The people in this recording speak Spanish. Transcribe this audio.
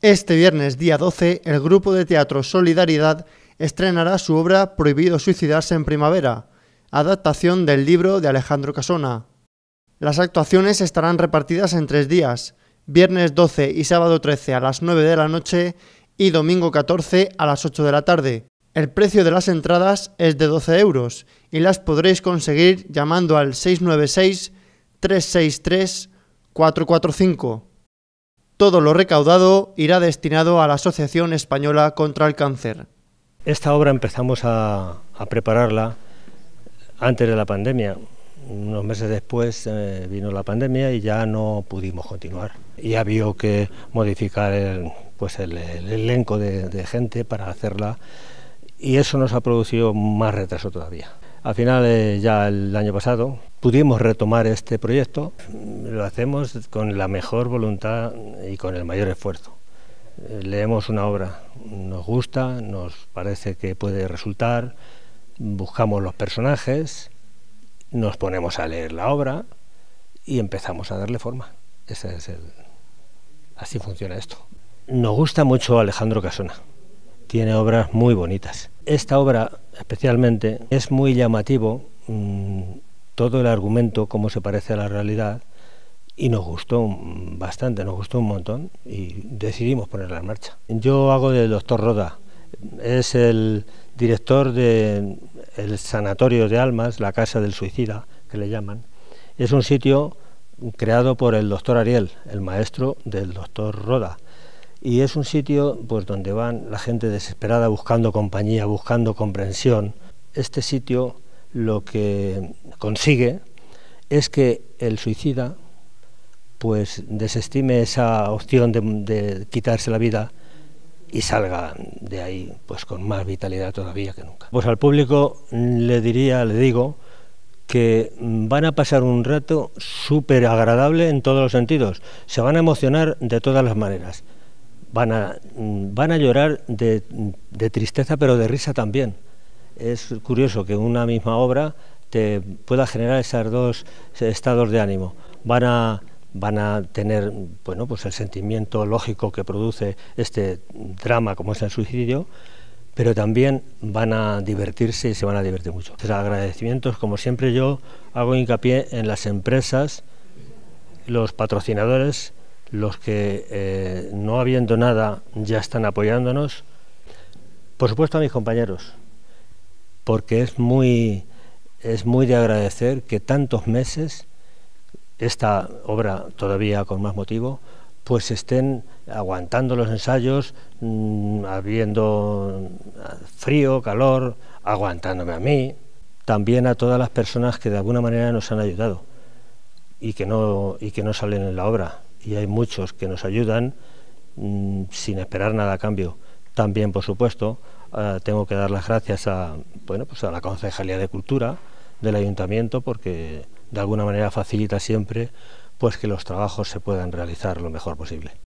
Este viernes día 12, el grupo de teatro Solidaridad estrenará su obra Prohibido suicidarse en primavera, adaptación del libro de Alejandro Casona. Las actuaciones estarán repartidas en tres días, viernes 12 y sábado 13 a las 9 de la noche y domingo 14 a las 8 de la tarde. El precio de las entradas es de 12 euros y las podréis conseguir llamando al 696 363 445. Todo lo recaudado irá destinado a la Asociación Española contra el Cáncer. Esta obra empezamos a, prepararla antes de la pandemia. Unos meses después eh, vino la pandemia y ya no pudimos continuar. Y había que modificar el, pues el, elenco de, gente para hacerla y eso nos ha producido más retraso todavía. Al final, eh, ya el año pasado, pudimos retomar este proyecto, lo hacemos con la mejor voluntad y con el mayor esfuerzo. Eh, leemos una obra, nos gusta, nos parece que puede resultar, buscamos los personajes, nos ponemos a leer la obra y empezamos a darle forma. Ese es el... Así funciona esto. Nos gusta mucho Alejandro Casona. Tiene obras muy bonitas. Esta obra, especialmente, es muy llamativo. Mm, todo el argumento, cómo se parece a la realidad, y nos gustó bastante, nos gustó un montón y decidimos ponerla en marcha. Yo hago del doctor Roda, es el director del Sanatorio de Almas, la Casa del Suicida, que le llaman. Es un sitio creado por el doctor Ariel, el maestro del doctor Roda. Y es un sitio pues, donde van la gente desesperada buscando compañía, buscando comprensión. Este sitio lo que consigue es que el suicida pues desestime esa opción de, quitarse la vida y salga de ahí pues con más vitalidad todavía que nunca. Pues al público le diría, le digo, que van a pasar un rato súper agradable en todos los sentidos. Se van a emocionar de todas las maneras. Van a, mm, van a llorar de tristeza, pero de risa también es curioso que una misma obra te pueda generar esos dos estados de ánimo. Van a, van a tener bueno, pues el sentimiento lógico que produce este drama como es el suicidio, pero también van a divertirse y se van a divertir mucho. Entonces, agradecimientos, como siempre yo hago hincapié en las empresas, los patrocinadores, los que eh, no habiendo nada ya están apoyándonos, por supuesto a mis compañeros, porque es muy, es muy de agradecer que tantos meses, esta obra todavía con más motivo, pues estén aguantando los ensayos, mm, habiendo frío, calor, aguantándome a mí, también a todas las personas que de alguna manera nos han ayudado y que no, y que no salen en la obra. Y hay muchos que nos ayudan mm, sin esperar nada a cambio. También, por supuesto, eh, tengo que dar las gracias a, pues a la Concejalía de Cultura del Ayuntamiento porque de alguna manera facilita siempre pues que los trabajos se puedan realizar lo mejor posible.